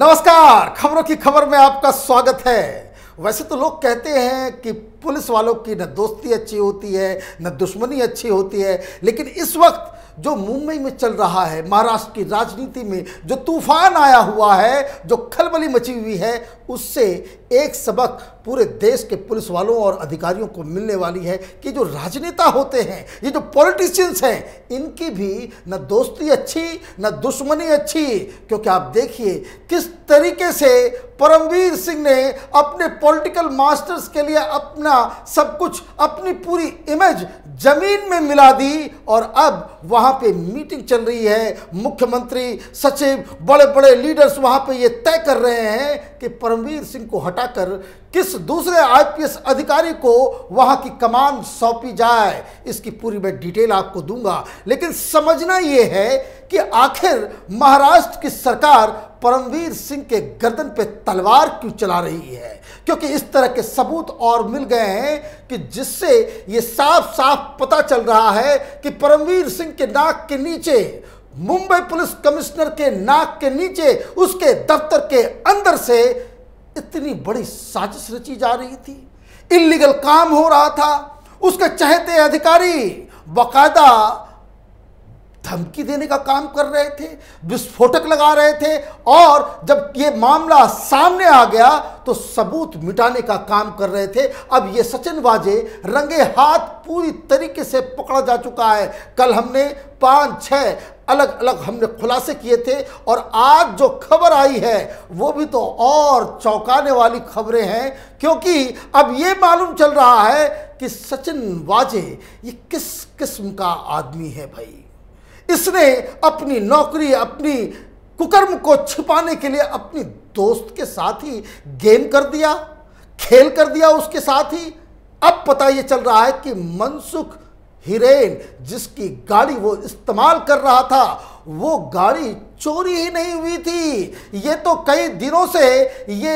नमस्कार खबरों की खबर में आपका स्वागत है वैसे तो लोग कहते हैं कि पुलिस वालों की न दोस्ती अच्छी होती है न दुश्मनी अच्छी होती है लेकिन इस वक्त जो मुंबई में चल रहा है महाराष्ट्र की राजनीति में जो तूफान आया हुआ है जो खलबली मची हुई है उससे एक सबक पूरे देश के पुलिस वालों और अधिकारियों को मिलने वाली है कि जो राजनेता होते हैं ये जो पॉलिटिशियंस हैं इनकी भी न दोस्ती अच्छी न दुश्मनी अच्छी क्योंकि आप देखिए किस तरीके से परमवीर सिंह ने अपने पॉलिटिकल मास्टर्स के लिए अपना सब कुछ अपनी पूरी इमेज जमीन में मिला दी और अब वहाँ पे मीटिंग चल रही है मुख्यमंत्री सचिव बड़े बड़े लीडर्स वहाँ पे ये तय कर रहे हैं कि परमवीर सिंह को हटाकर किस दूसरे आईपीएस अधिकारी को वहां की कमान सौंपी जाए इसकी पूरी मैं डिटेल आपको दूंगा लेकिन समझना यह है कि आखिर महाराष्ट्र की सरकार परमवीर सिंह के गर्दन पे तलवार क्यों चला रही है क्योंकि इस तरह के सबूत और मिल गए हैं कि जिससे ये साफ साफ पता चल रहा है कि परमवीर सिंह के नाक के नीचे मुंबई पुलिस कमिश्नर के नाक के नीचे उसके दफ्तर के अंदर से इतनी बड़ी साजिश रची जा रही थी इलीगल काम हो रहा था उसके चहते अधिकारी बकायदा धमकी देने का काम कर रहे थे विस्फोटक लगा रहे थे और जब ये मामला सामने आ गया तो सबूत मिटाने का काम कर रहे थे अब ये सचिन वाजे रंगे हाथ पूरी तरीके से पकड़ा जा चुका है कल हमने पाँच छः अलग अलग हमने खुलासे किए थे और आज जो खबर आई है वो भी तो और चौंकाने वाली खबरें हैं क्योंकि अब ये मालूम चल रहा है कि सचिन वाजे ये किस किस्म का आदमी है भाई इसने अपनी नौकरी अपनी कुकर्म को छिपाने के लिए अपनी दोस्त के साथ ही गेम कर दिया खेल कर दिया उसके साथ ही अब पता ये चल रहा है कि मनसुख हिरेन जिसकी गाड़ी वो इस्तेमाल कर रहा था वो गाड़ी चोरी ही नहीं हुई थी ये तो कई दिनों से ये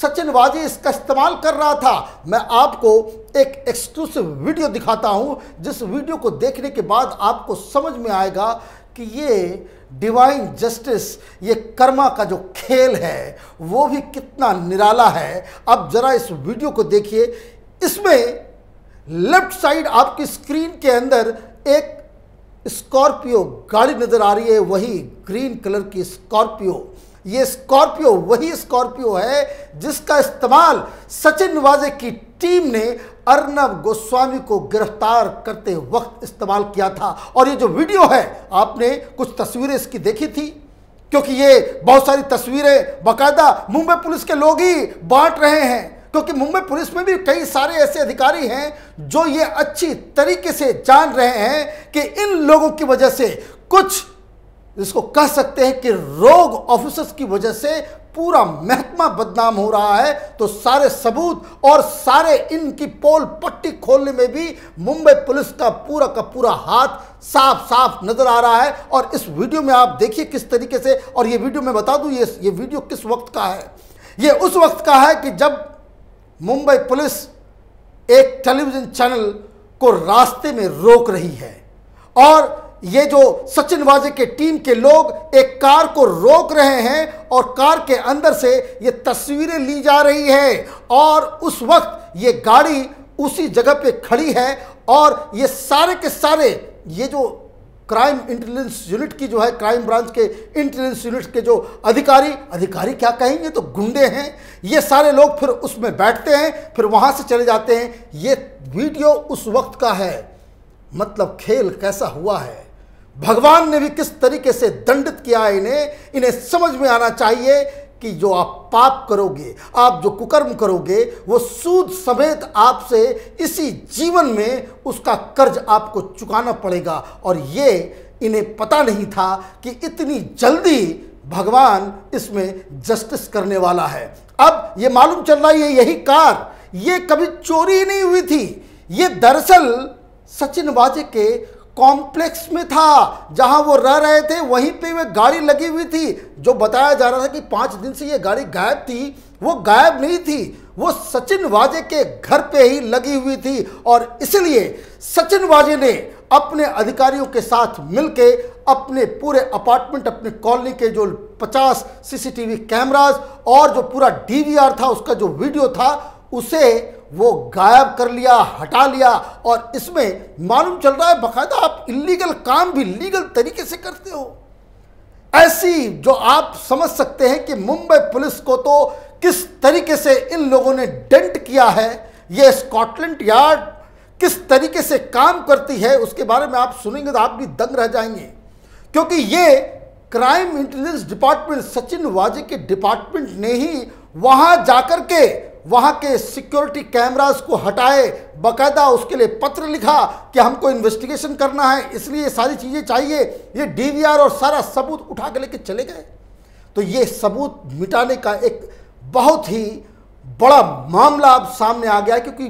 सचिन वाजी इसका इस्तेमाल कर रहा था मैं आपको एक एक्सक्लूसिव वीडियो दिखाता हूँ जिस वीडियो को देखने के बाद आपको समझ में आएगा कि ये डिवाइन जस्टिस ये कर्मा का जो खेल है वो भी कितना निराला है अब ज़रा इस वीडियो को देखिए इसमें लेफ्ट साइड आपकी स्क्रीन के अंदर एक स्कॉर्पियो गाड़ी नजर आ रही है वही ग्रीन कलर की स्कॉर्पियो ये स्कॉर्पियो वही स्कॉर्पियो है जिसका इस्तेमाल सचिन नवाजे की टीम ने अर्नब गोस्वामी को गिरफ्तार करते वक्त इस्तेमाल किया था और ये जो वीडियो है आपने कुछ तस्वीरें इसकी देखी थी क्योंकि ये बहुत सारी तस्वीरें बाकायदा मुंबई पुलिस के लोग ही बांट रहे हैं क्योंकि मुंबई पुलिस में भी कई सारे ऐसे अधिकारी हैं जो ये अच्छी तरीके से जान रहे हैं कि इन लोगों की वजह से कुछ इसको कह सकते हैं कि रोग ऑफिसर्स की वजह से पूरा महकमा बदनाम हो रहा है तो सारे सबूत और सारे इनकी पोल पट्टी खोलने में भी मुंबई पुलिस का पूरा का पूरा हाथ साफ साफ नजर आ रहा है और इस वीडियो में आप देखिए किस तरीके से और ये वीडियो मैं बता दूं ये ये वीडियो किस वक्त का है ये उस वक्त का है कि जब मुंबई पुलिस एक टेलीविज़न चैनल को रास्ते में रोक रही है और ये जो सचिन वाजे के टीम के लोग एक कार को रोक रहे हैं और कार के अंदर से ये तस्वीरें ली जा रही है और उस वक्त ये गाड़ी उसी जगह पे खड़ी है और ये सारे के सारे ये जो क्राइम इंटेलिजेंस यूनिट की जो है क्राइम ब्रांच के इंटेलिजेंस यूनिट के जो अधिकारी अधिकारी क्या कहेंगे तो गुंडे हैं ये सारे लोग फिर उसमें बैठते हैं फिर वहाँ से चले जाते हैं ये वीडियो उस वक्त का है मतलब खेल कैसा हुआ है भगवान ने भी किस तरीके से दंडित किया इन्हें इन्हें समझ में आना चाहिए कि जो आप पाप करोगे आप जो कुकर्म करोगे वो सूद समेत आपसे इसी जीवन में उसका कर्ज आपको चुकाना पड़ेगा और ये इन्हें पता नहीं था कि इतनी जल्दी भगवान इसमें जस्टिस करने वाला है अब ये मालूम चल रहा है ये यही कार ये कभी चोरी नहीं हुई थी ये दरअसल सचिन वाजे के कॉम्प्लेक्स में था जहां वो रह रहे थे वहीं पे वे गाड़ी लगी हुई थी जो बताया जा रहा था कि पाँच दिन से ये गाड़ी गायब थी वो गायब नहीं थी वो सचिन वाजे के घर पे ही लगी हुई थी और इसलिए सचिन वाजे ने अपने अधिकारियों के साथ मिलके अपने पूरे अपार्टमेंट अपने कॉलोनी के जो 50 सीसीटीवी कैमरास और जो पूरा डीवीआर था उसका जो वीडियो था उसे वो गायब कर लिया हटा लिया और इसमें मालूम चल रहा है बाकायदा आप इलीगल काम भी लीगल तरीके से करते हो ऐसी जो आप समझ सकते हैं कि मुंबई पुलिस को तो किस तरीके से इन लोगों ने डेंट किया है ये स्कॉटलैंड यार्ड किस तरीके से काम करती है उसके बारे में आप सुनेंगे तो आप भी दंग रह जाएंगे क्योंकि ये क्राइम इंटेलिजेंस डिपार्टमेंट सचिन वाजे के डिपार्टमेंट ने ही वहां जाकर के वहाँ के सिक्योरिटी कैमरास को हटाए बकायदा उसके लिए पत्र लिखा कि हमको इन्वेस्टिगेशन करना है इसलिए सारी चीज़ें चाहिए ये डी और सारा सबूत उठा के लेके चले गए तो ये सबूत मिटाने का एक बहुत ही बड़ा मामला अब सामने आ गया क्योंकि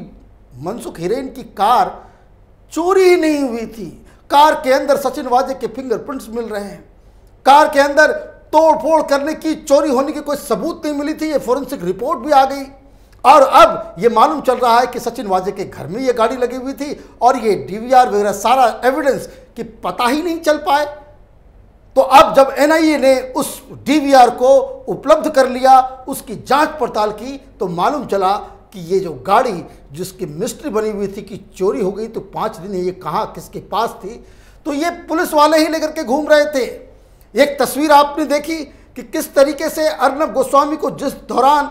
मनसुख हिरेन की कार चोरी ही नहीं हुई थी कार के अंदर सचिन वाजे के फिंगरप्रिंट्स मिल रहे हैं कार के अंदर तोड़फोड़ करने की चोरी होने की कोई सबूत नहीं मिली थी ये फोरेंसिक रिपोर्ट भी आ गई और अब ये मालूम चल रहा है कि सचिन वाजे के घर में ये गाड़ी लगी हुई थी और ये डीवीआर वगैरह सारा एविडेंस कि पता ही नहीं चल पाए तो अब जब एनआईए ने उस डीवीआर को उपलब्ध कर लिया उसकी जांच पड़ताल की तो मालूम चला कि ये जो गाड़ी जिसकी मिस्ट्री बनी हुई थी कि चोरी हो गई तो पाँच दिन ये कहाँ किसके पास थी तो ये पुलिस वाले ही लेकर के घूम रहे थे एक तस्वीर आपने देखी कि किस तरीके से अर्नब गोस्वामी को जिस दौरान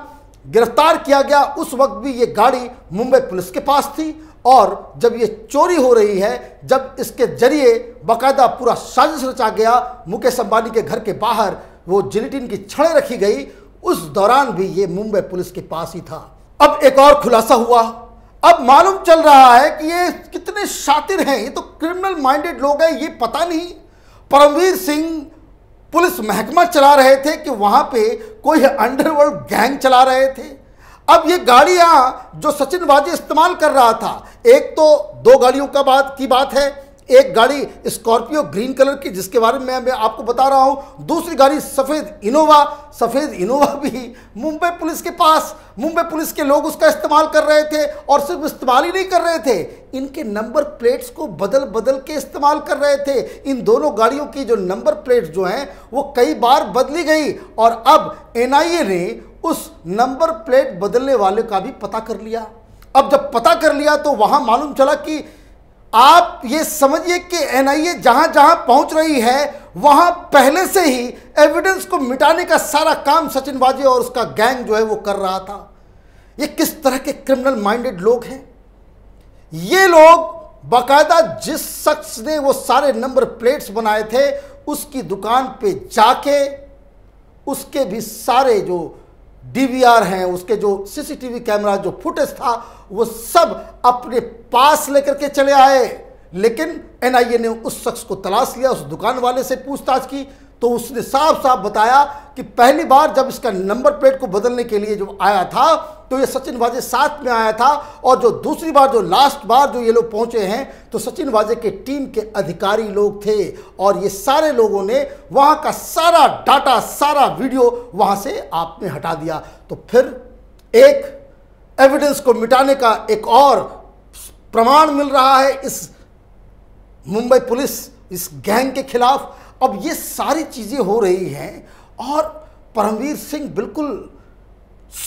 गिरफ्तार किया गया उस वक्त भी ये गाड़ी मुंबई पुलिस के पास थी और जब ये चोरी हो रही है जब इसके जरिए बाकायदा पूरा साजिश रचा गया मुकेश अंबानी के घर के बाहर वो जिलेटिन की छड़े रखी गई उस दौरान भी ये मुंबई पुलिस के पास ही था अब एक और खुलासा हुआ अब मालूम चल रहा है कि ये कितने शातिर हैं ये तो क्रिमिनल माइंडेड लोग हैं ये पता नहीं परमवीर सिंह पुलिस महकमा चला रहे थे कि वहां पे कोई अंडरवर्ल्ड गैंग चला रहे थे अब ये गाड़ियां जो सचिन वाजे इस्तेमाल कर रहा था एक तो दो गाड़ियों का बात की बात है एक गाड़ी स्कॉर्पियो ग्रीन कलर की जिसके बारे में मैं आपको बता रहा हूं दूसरी गाड़ी सफ़ेद इनोवा सफ़ेद इनोवा भी मुंबई पुलिस के पास मुंबई पुलिस के लोग उसका इस्तेमाल कर रहे थे और सिर्फ इस्तेमाल ही नहीं कर रहे थे इनके नंबर प्लेट्स को बदल बदल के इस्तेमाल कर रहे थे इन दोनों गाड़ियों की जो नंबर प्लेट जो हैं वो कई बार बदली गई और अब एन ने उस नंबर प्लेट बदलने वाले का भी पता कर लिया अब जब पता कर लिया तो वहां मालूम चला कि आप ये समझिए कि एन ए जहां जहां पहुंच रही है वहां पहले से ही एविडेंस को मिटाने का सारा काम सचिन बाजे और उसका गैंग जो है वो कर रहा था ये किस तरह के क्रिमिनल माइंडेड लोग हैं ये लोग बाकायदा जिस शख्स ने वो सारे नंबर प्लेट्स बनाए थे उसकी दुकान पे जाके उसके भी सारे जो डीवीआर हैं उसके जो सीसीटीवी कैमरा जो फुटेज था वो सब अपने पास लेकर के चले आए लेकिन एनआईए ने उस शख्स को तलाश लिया उस दुकान वाले से पूछताछ की तो उसने साफ साफ बताया कि पहली बार जब इसका नंबर प्लेट को बदलने के लिए जो आया था तो ये सचिन वाजे साथ में आया था और जो दूसरी बार जो लास्ट बार जो ये लोग पहुंचे हैं तो सचिन वाजे के टीम के अधिकारी लोग थे और ये सारे लोगों ने वहां का सारा डाटा सारा वीडियो वहां से आपने हटा दिया तो फिर एक एविडेंस को मिटाने का एक और प्रमाण मिल रहा है इस मुंबई पुलिस इस गैंग के खिलाफ अब ये सारी चीज़ें हो रही हैं और परमवीर सिंह बिल्कुल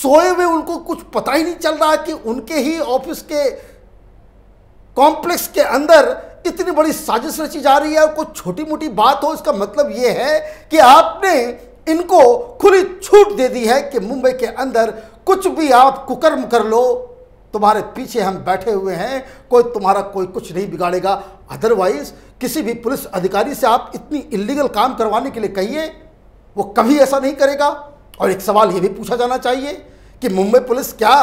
सोए हुए उनको कुछ पता ही नहीं चल रहा कि उनके ही ऑफिस के कॉम्प्लेक्स के अंदर इतनी बड़ी साजिश रची जा रही है और कोई छोटी मोटी बात हो इसका मतलब ये है कि आपने इनको खुली छूट दे दी है कि मुंबई के अंदर कुछ भी आप कुकर्म कर लो तुम्हारे पीछे हम बैठे हुए हैं कोई तुम्हारा कोई कुछ नहीं बिगाड़ेगा अदरवाइज़ किसी भी पुलिस अधिकारी से आप इतनी इलीगल काम करवाने के लिए कहिए वो कभी ऐसा नहीं करेगा और एक सवाल ये भी पूछा जाना चाहिए कि मुंबई पुलिस क्या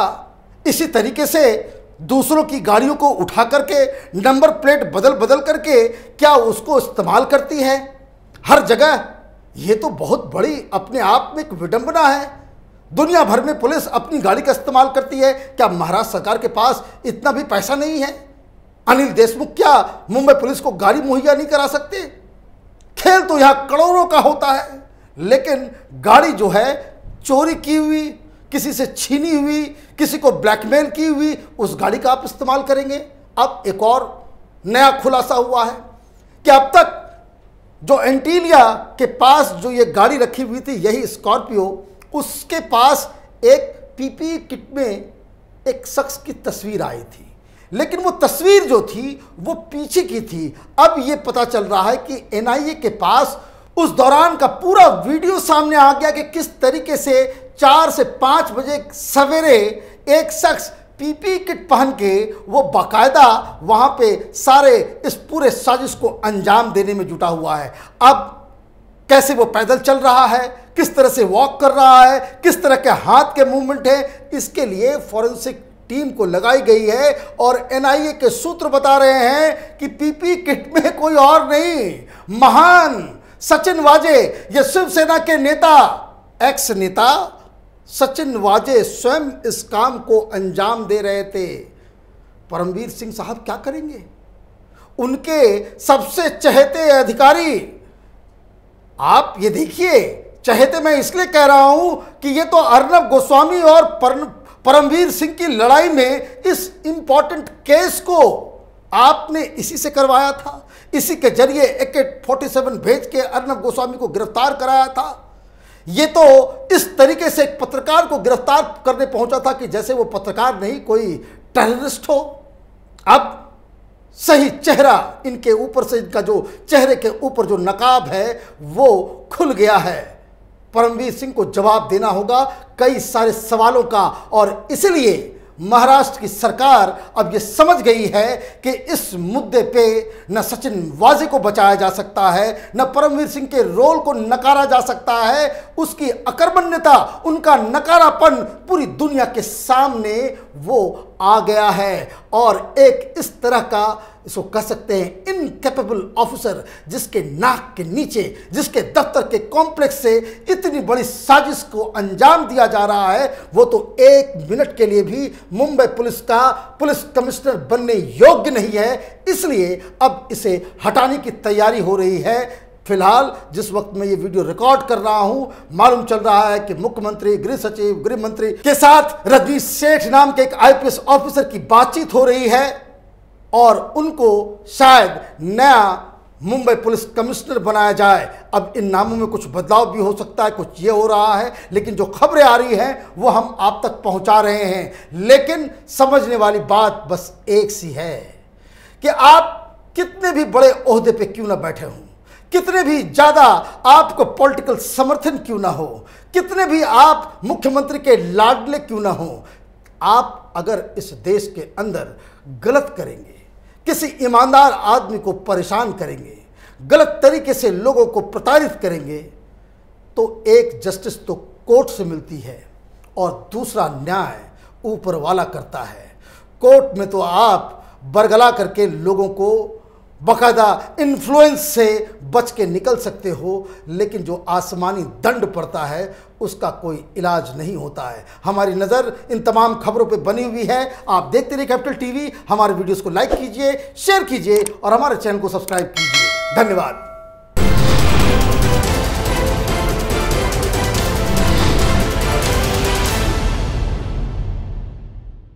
इसी तरीके से दूसरों की गाड़ियों को उठा करके नंबर प्लेट बदल बदल करके क्या उसको इस्तेमाल करती है हर जगह ये तो बहुत बड़ी अपने आप में एक विडंबना है दुनिया भर में पुलिस अपनी गाड़ी का इस्तेमाल करती है क्या महाराष्ट्र सरकार के पास इतना भी पैसा नहीं है अनिल देशमुख क्या मुंबई पुलिस को गाड़ी मुहैया नहीं करा सकते खेल तो यहाँ करोड़ों का होता है लेकिन गाड़ी जो है चोरी की हुई किसी से छीनी हुई किसी को ब्लैकमेल की हुई उस गाड़ी का आप इस्तेमाल करेंगे अब एक और नया खुलासा हुआ है कि अब तक जो एंटीलिया के पास जो ये गाड़ी रखी हुई थी यही स्कॉर्पियो उसके पास एक पीपी किट में एक शख्स की तस्वीर आई थी लेकिन वो तस्वीर जो थी वो पीछे की थी अब ये पता चल रहा है कि एनआईए के पास उस दौरान का पूरा वीडियो सामने आ गया कि किस तरीके से चार से पाँच बजे सवेरे एक शख्स पीपी किट पहन के वो बाकायदा वहाँ पे सारे इस पूरे साजिश को अंजाम देने में जुटा हुआ है अब कैसे वो पैदल चल रहा है किस तरह से वॉक कर रहा है किस तरह के हाथ के मूवमेंट हैं इसके लिए फॉरेंसिक टीम को लगाई गई है और एनआईए के सूत्र बता रहे हैं कि पीपी किट में कोई और नहीं महान सचिन वाजे ये शिवसेना के नेता एक्स नेता सचिन वाजे स्वयं इस काम को अंजाम दे रहे थे परमवीर सिंह साहब क्या करेंगे उनके सबसे चहेते अधिकारी आप ये देखिए चहेते मैं इसलिए कह रहा हूं कि ये तो अर्नब गोस्वामी और परमवीर सिंह की लड़ाई में इस इंपॉर्टेंट केस को आपने इसी से करवाया था इसी के जरिए ए के फोर्टी सेवन भेज के अर्नब गोस्वामी को गिरफ्तार कराया था ये तो इस तरीके से एक पत्रकार को गिरफ्तार करने पहुंचा था कि जैसे वो पत्रकार नहीं कोई टेररिस्ट हो अब सही चेहरा इनके ऊपर से इनका जो चेहरे के ऊपर जो नकाब है वो खुल गया है परमवीर सिंह को जवाब देना होगा कई सारे सवालों का और इसलिए महाराष्ट्र की सरकार अब ये समझ गई है कि इस मुद्दे पे न सचिन वाजे को बचाया जा सकता है न परमवीर सिंह के रोल को नकारा जा सकता है उसकी अकर्मण्यता उनका नकारापन पूरी दुनिया के सामने वो आ गया है और एक इस तरह का इसको कह सकते हैं इनकेपेबल ऑफिसर जिसके नाक के नीचे जिसके दफ्तर के कॉम्प्लेक्स से इतनी बड़ी साजिश को अंजाम दिया जा रहा है वो तो एक मिनट के लिए भी मुंबई पुलिस का पुलिस कमिश्नर बनने योग्य नहीं है इसलिए अब इसे हटाने की तैयारी हो रही है फिलहाल जिस वक्त मैं ये वीडियो रिकॉर्ड कर रहा हूँ मालूम चल रहा है कि मुख्यमंत्री गृह सचिव गृह मंत्री के साथ रजनीश सेठ नाम के एक आईपीएस ऑफिसर की बातचीत हो रही है और उनको शायद नया मुंबई पुलिस कमिश्नर बनाया जाए अब इन नामों में कुछ बदलाव भी हो सकता है कुछ ये हो रहा है लेकिन जो खबरें आ रही हैं वो हम आप तक पहुंचा रहे हैं लेकिन समझने वाली बात बस एक सी है कि आप कितने भी बड़े ओहदे पे क्यों ना बैठे हों कितने भी ज़्यादा आपको पॉलिटिकल समर्थन क्यों ना हो कितने भी आप मुख्यमंत्री के लाडले क्यों ना हो आप अगर इस देश के अंदर गलत करेंगे किसी ईमानदार आदमी को परेशान करेंगे गलत तरीके से लोगों को प्रताड़ित करेंगे तो एक जस्टिस तो कोर्ट से मिलती है और दूसरा न्याय ऊपर वाला करता है कोर्ट में तो आप बरगला करके लोगों को बाकायदा इन्फ्लुएंस से बच के निकल सकते हो लेकिन जो आसमानी दंड पड़ता है उसका कोई इलाज नहीं होता है हमारी नज़र इन तमाम खबरों पे बनी हुई है आप देखते रहिए कैपिटल टीवी हमारे वीडियोस को लाइक कीजिए शेयर कीजिए और हमारे चैनल को सब्सक्राइब कीजिए धन्यवाद